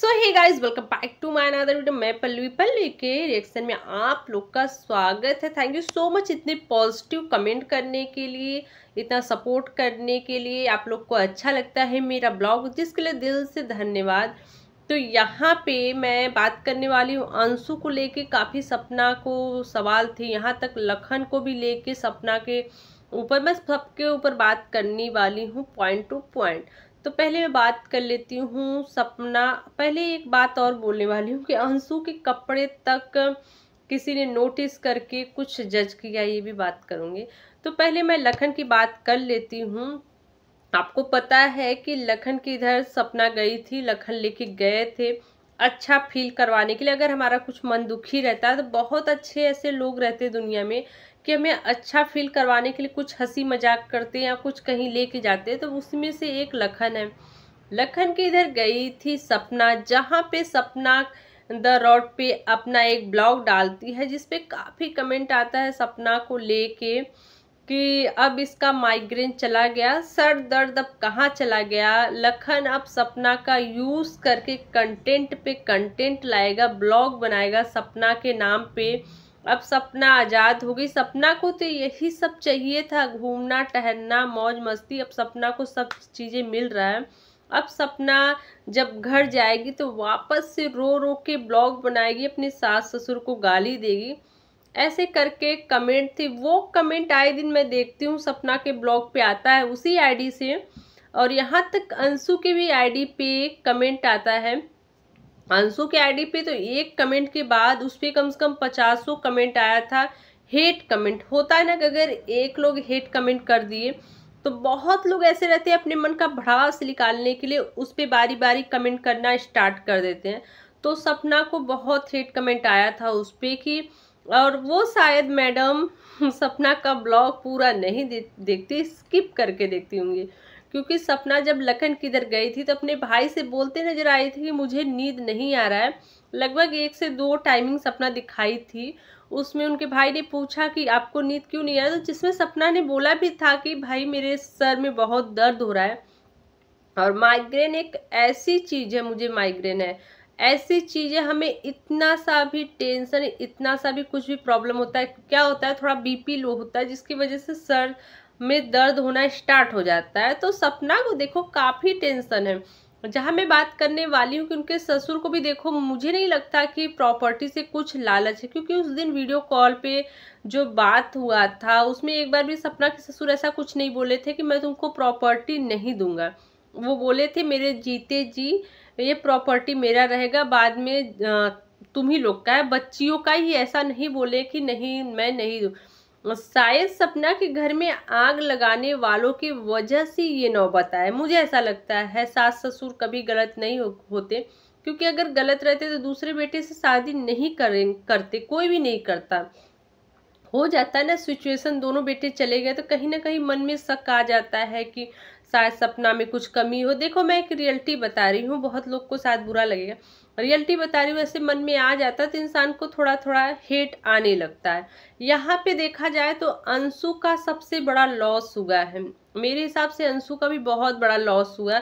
so hey guys welcome back to my another video मैं पल्लवी पल्लवी के reaction में आप लोग का स्वागत है थैंक यू सो मच इतने पॉजिटिव कमेंट करने के लिए इतना सपोर्ट करने के लिए आप लोग को अच्छा लगता है मेरा ब्लॉग जिसके लिए दिल से धन्यवाद तो यहाँ पे मैं बात करने वाली हूँ अंशु को लेके काफ़ी सपना को सवाल थे यहाँ तक लखन को भी लेके सपना के ऊपर मैं सबके ऊपर बात करने वाली हूँ पॉइंट टू पॉइंट तो पहले मैं बात कर लेती हूँ सपना पहले एक बात और बोलने वाली हूँ कि अंशु के कपड़े तक किसी ने नोटिस करके कुछ जज किया ये भी बात करूँगी तो पहले मैं लखन की बात कर लेती हूँ आपको पता है कि लखन की इधर सपना गई थी लखन लेके गए थे अच्छा फील करवाने के लिए अगर हमारा कुछ मन दुखी रहता है तो बहुत अच्छे ऐसे लोग रहते हैं दुनिया में कि हमें अच्छा फील करवाने के लिए कुछ हंसी मजाक करते हैं या कुछ कहीं लेके जाते हैं तो उसमें से एक लखन है लखन के इधर गई थी सपना जहाँ पे सपना द रोड पे अपना एक ब्लॉग डालती है जिसपे काफ़ी कमेंट आता है सपना को लेके कि अब इसका माइग्रेन चला गया सर दर्द अब कहाँ चला गया लखन अब सपना का यूज़ करके कंटेंट पे कंटेंट लाएगा ब्लॉग बनाएगा सपना के नाम पे अब सपना आज़ाद हो गई सपना को तो यही सब चाहिए था घूमना टहलना मौज मस्ती अब सपना को सब चीज़ें मिल रहा है अब सपना जब घर जाएगी तो वापस से रो रो के ब्लॉग बनाएगी अपने सास ससुर को गाली देगी ऐसे करके कमेंट थी वो कमेंट आए दिन मैं देखती हूँ सपना के ब्लॉग पे आता है उसी आईडी से और यहाँ तक अंशु के भी आईडी पे कमेंट आता है अंशु के आईडी पे तो एक कमेंट के बाद उस पर कम से कम पचासों कमेंट आया था हेट कमेंट होता है ना कि अगर एक लोग हेट कमेंट कर दिए तो बहुत लोग ऐसे रहते हैं अपने मन का भड़ास निकालने के लिए उस पर बारी बारी कमेंट करना स्टार्ट कर देते हैं तो सपना को बहुत हेट कमेंट आया था उस पर कि और वो शायद मैडम सपना का ब्लॉग पूरा नहीं दे, देखती स्किप करके देखती होंगी क्योंकि सपना जब लखन किधर गई थी तो अपने भाई से बोलते नजर आई थी कि मुझे नींद नहीं आ रहा है लगभग एक से दो टाइमिंग सपना दिखाई थी उसमें उनके भाई ने पूछा कि आपको नींद क्यों नहीं आ रहा तो जिसमें सपना ने बोला भी था कि भाई मेरे सर में बहुत दर्द हो रहा है और माइग्रेन एक ऐसी चीज़ है मुझे माइग्रेन है ऐसी चीज़ें हमें इतना सा भी टेंशन इतना सा भी कुछ भी प्रॉब्लम होता है क्या होता है थोड़ा बीपी लो होता है जिसकी वजह से सर में दर्द होना स्टार्ट हो जाता है तो सपना को देखो काफ़ी टेंशन है जहाँ मैं बात करने वाली हूँ कि उनके ससुर को भी देखो मुझे नहीं लगता कि प्रॉपर्टी से कुछ लालच है क्योंकि उस दिन वीडियो कॉल पे जो बात हुआ था उसमें एक बार भी सपना के ससुर ऐसा कुछ नहीं बोले थे कि मैं तुमको प्रॉपर्टी नहीं दूंगा वो बोले थे मेरे जीते जी तो ये प्रॉपर्टी मेरा रहेगा बाद में तुम ही लोग का है बच्चियों का ही ऐसा नहीं बोले कि नहीं मैं नहीं दूँ शायद सपना के घर में आग लगाने वालों की वजह से ये नौबत आए मुझे ऐसा लगता है सास ससुर कभी गलत नहीं हो, होते क्योंकि अगर गलत रहते तो दूसरे बेटे से शादी नहीं करें करते कोई भी नहीं करता हो जाता है ना सिचुएशन दोनों बेटे चले गए तो कहीं ना कहीं मन में शक आ जाता है कि शायद सपना में कुछ कमी हो देखो मैं एक रियलिटी बता रही हूँ बहुत लोग को शायद बुरा लगेगा रियलिटी बता रही हूँ ऐसे मन में आ जाता है तो इंसान को थोड़ा थोड़ा हेट आने लगता है यहाँ पे देखा जाए तो अंशु का सबसे बड़ा लॉस हुआ है मेरे हिसाब से अंशु का भी बहुत बड़ा लॉस हुआ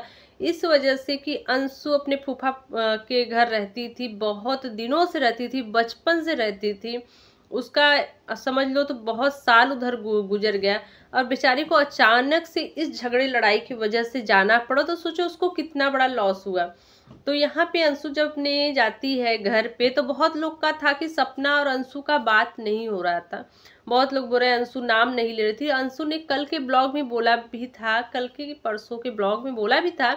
इस वजह से कि अंशु अपने फूफा के घर रहती थी बहुत दिनों से रहती थी बचपन से रहती थी उसका समझ लो तो बहुत साल उधर गुजर गया और बेचारी को अचानक से इस झगड़े लड़ाई की वजह से जाना पड़ा तो सोचो उसको कितना बड़ा लॉस हुआ तो यहाँ पे अंशु जब अपने जाती है घर पे तो बहुत लोग का था कि सपना और अंशु का बात नहीं हो रहा था बहुत लोग बोल रहे अंशु नाम नहीं ले रही थी अंशु ने कल के ब्लॉग में बोला भी था कल के परसों के ब्लॉग में बोला भी था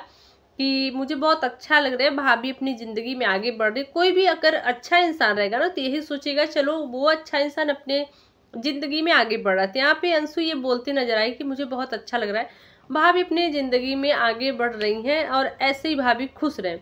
कि मुझे बहुत अच्छा लग रहा है भाभी अपनी ज़िंदगी में आगे बढ़ रही कोई भी अगर अच्छा इंसान रहेगा ना तो यही सोचेगा चलो वो अच्छा इंसान अपने ज़िंदगी में आगे बढ़ रहा है तो यहाँ पे अंशु ये बोलते नजर आए कि मुझे बहुत अच्छा लग रहा है भाभी अपनी ज़िंदगी में आगे बढ़ रही हैं और ऐसे ही भाभी खुश रहें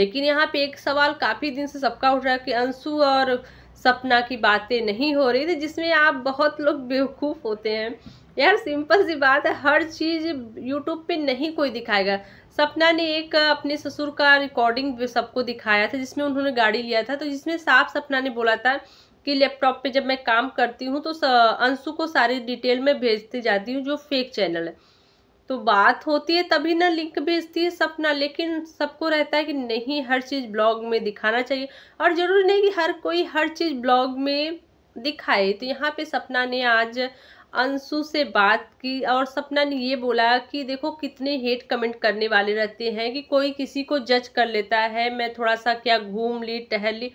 लेकिन यहाँ पे एक सवाल काफ़ी दिन से सबका उठ रहा है कि अंशु और सपना की बातें नहीं हो रही थी जिसमें आप बहुत लोग बेवकूफ़ होते हैं यार सिंपल सी बात है हर चीज़ यूट्यूब पे नहीं कोई दिखाएगा सपना ने एक अपने ससुर का रिकॉर्डिंग सबको दिखाया था जिसमें उन्होंने गाड़ी लिया था तो जिसमें साफ सपना ने बोला था कि लैपटॉप पे जब मैं काम करती हूँ तो अंशु को सारी डिटेल में भेजती जाती हूँ जो फेक चैनल है तो बात होती है तभी ना लिंक भेजती है सपना लेकिन सबको रहता है कि नहीं हर चीज़ ब्लॉग में दिखाना चाहिए और ज़रूरी नहीं कि हर कोई हर चीज़ ब्लॉग में दिखाए तो यहाँ पे सपना ने आज अंशु से बात की और सपना ने ये बोला कि देखो कितने हेट कमेंट करने वाले रहते हैं कि कोई किसी को जज कर लेता है मैं थोड़ा सा क्या घूम ली टहल ली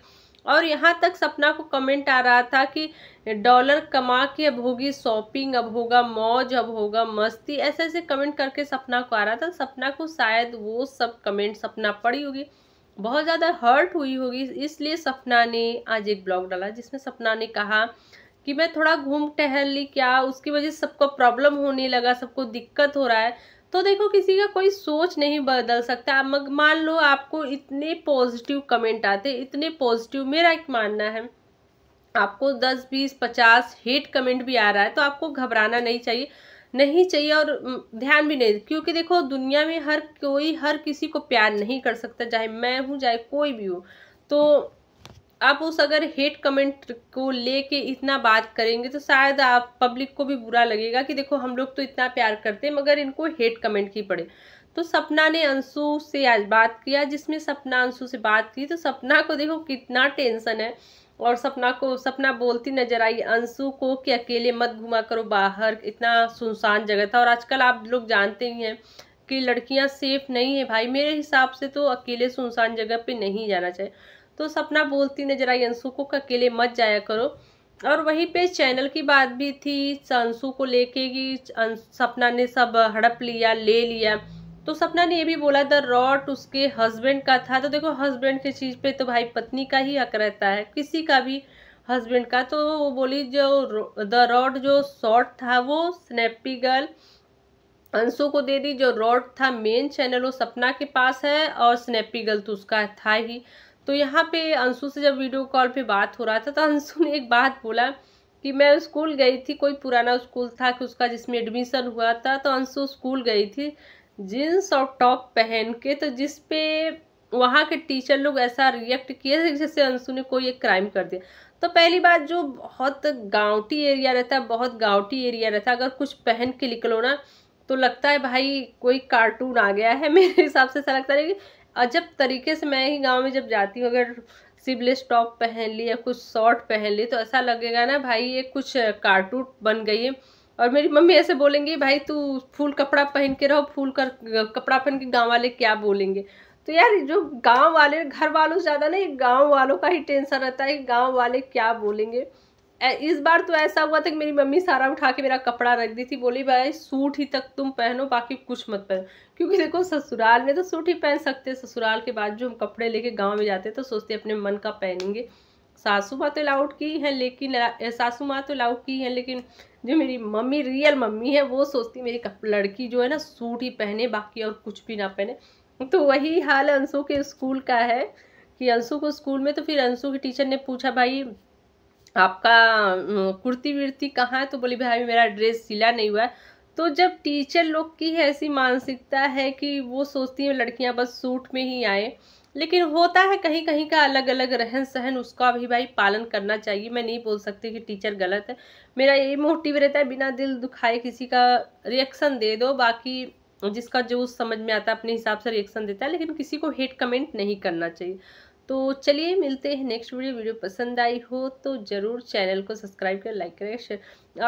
और यहाँ तक सपना को कमेंट आ रहा था कि डॉलर कमा के अब होगी शॉपिंग अब होगा मौज अब होगा मस्ती ऐसे ऐसे कमेंट करके सपना को आ रहा था सपना को शायद वो सब कमेंट सपना पड़ी होगी बहुत ज़्यादा हर्ट हुई होगी इसलिए सपना ने आज एक ब्लॉग डाला जिसमें सपना ने कहा कि मैं थोड़ा घूम टहल ली क्या उसकी वजह से सबको प्रॉब्लम होने लगा सबको दिक्कत हो रहा है तो देखो किसी का कोई सोच नहीं बदल सकता मग मान लो आपको इतने पॉजिटिव कमेंट आते इतने पॉजिटिव मेरा एक मानना है आपको दस बीस पचास हेट कमेंट भी आ रहा है तो आपको घबराना नहीं चाहिए नहीं चाहिए और ध्यान भी नहीं क्योंकि देखो दुनिया में हर कोई हर किसी को प्यार नहीं कर सकता चाहे मैं हूँ चाहे कोई भी हूँ तो आप उस अगर हेट कमेंट को लेके इतना बात करेंगे तो शायद आप पब्लिक को भी बुरा लगेगा कि देखो हम लोग तो इतना प्यार करते हैं मगर इनको हेट कमेंट की पड़े तो सपना ने अंशु से आज बात किया जिसमें सपना अंशु से बात की तो सपना को देखो कितना टेंशन है और सपना को सपना बोलती नजर आई अंशु को कि अकेले मत घुमा करो बाहर इतना सुनसान जगह था और आजकल आप लोग जानते ही हैं कि लड़कियां सेफ नहीं है भाई मेरे हिसाब से तो अकेले सुनसान जगह पे नहीं जाना चाहिए तो सपना बोलती नजर आई अंशु को अकेले मत जाया करो और वहीं पे चैनल की बात भी थी अंशु को लेके कि सपना ने सब हड़प लिया ले लिया तो सपना ने ये भी बोला द रॉट उसके हस्बैंड का था तो देखो हस्बैंड की चीज़ पे तो भाई पत्नी का ही हक रहता है किसी का भी हस्बैंड का तो वो बोली जो द रॉड जो शॉर्ट था वो स्नैपी गर्ल अंशु को दे दी जो रॉड था मेन चैनल वो सपना के पास है और स्नैपी गर्ल तो उसका था ही तो यहाँ पे अंशु से जब वीडियो कॉल पे बात हो रहा था तो अंशु ने एक बात बोला कि मैं स्कूल गई थी कोई पुराना स्कूल था कि उसका जिसमें एडमिशन हुआ था तो अंशु स्कूल गई थी जीन्स और टॉप पहन के तो जिस पे वहाँ के टीचर लोग ऐसा रिएक्ट किए थे जैसे अंशु ने कोई एक क्राइम कर दिया तो पहली बात जो बहुत गाँवटी एरिया रहता है बहुत गाँवटी एरिया रहता है अगर कुछ पहन के निकलो ना तो लगता है भाई कोई कार्टून आ गया है मेरे हिसाब से ऐसा लगता है कि अजब तरीके से मैं ही गांव में जब जाती हूँ अगर सिबलेस टॉप पहन ली या कुछ शॉर्ट पहन ली तो ऐसा लगेगा ना भाई ये कुछ कार्टून बन गई है और मेरी मम्मी ऐसे बोलेंगी भाई तू फुल कपड़ा पहन के रहो फूल कर कपड़ा पहन के गाँव वाले क्या बोलेंगे तो यार जो गांव वाले घर वालों से ज़्यादा नहीं गांव वालों का ही टेंशन रहता है कि गांव वाले क्या बोलेंगे इस बार तो ऐसा हुआ था कि मेरी मम्मी सारा उठा के मेरा कपड़ा रख दी थी बोली भाई सूट ही तक तुम पहनो बाकी कुछ मत पहनो क्योंकि देखो ससुराल में तो सूट ही पहन सकते हैं ससुराल के बाद जो हम कपड़े लेके गांव में जाते हैं तो सोचते अपने मन का पहनेंगे सासू माँ तो अलाउड की हैं लेकिन सासू माँ तो अलाउड की हैं लेकिन जो मेरी मम्मी रियल मम्मी है वो सोचती मेरी लड़की जो है ना सूट ही पहने बाकी और कुछ भी ना पहने तो वही हाल अंशु के स्कूल का है कि अंशु को स्कूल में तो फिर अंशु की टीचर ने पूछा भाई आपका कुर्ती विरती कहाँ है तो बोली भाई मेरा ड्रेस सिला नहीं हुआ है तो जब टीचर लोग की ऐसी मानसिकता है कि वो सोचती हैं लड़कियां बस सूट में ही आए लेकिन होता है कहीं कहीं का अलग अलग रहन सहन उसका भी भाई पालन करना चाहिए मैं नहीं बोल सकती कि टीचर गलत है मेरा ये मोटिव रहता है बिना दिल दुखाए किसी का रिएक्शन दे दो बाकी जिसका जो समझ में आता है अपने हिसाब से रिएक्शन देता है लेकिन किसी को हेट कमेंट नहीं करना चाहिए तो चलिए मिलते हैं नेक्स्ट वीडियो वीडियो पसंद आई हो तो ज़रूर चैनल को सब्सक्राइब करें लाइक करें शेयर